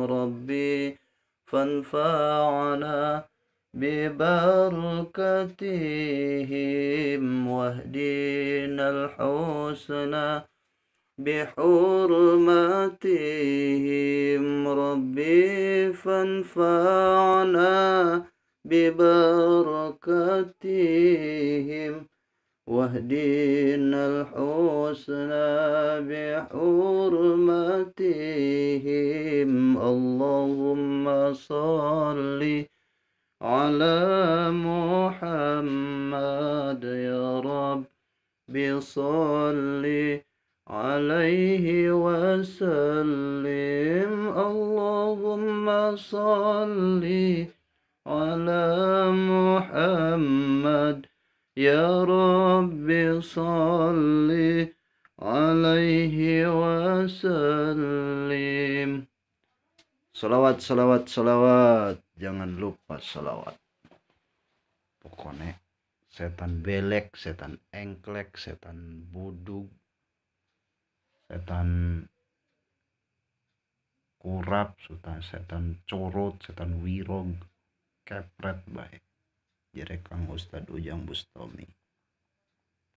ربي فانفعنا ببركتهم واهدينا الحسنى بحرمتهم ربي فانفعنا ببركتهم واهدنا الحسنى بحرمتهم اللهم صل على محمد يا رب صل عليه وسلم اللهم صل على محمد يا رب صل عليه وسلم Salawat, salawat, salawat. Jangan lupa salawat. Pokoknya setan belek, setan engklek, setan buduk setan kurap, setan, setan corot, setan wirog, kepret baik. Jerek Ustadz Ujang Bustami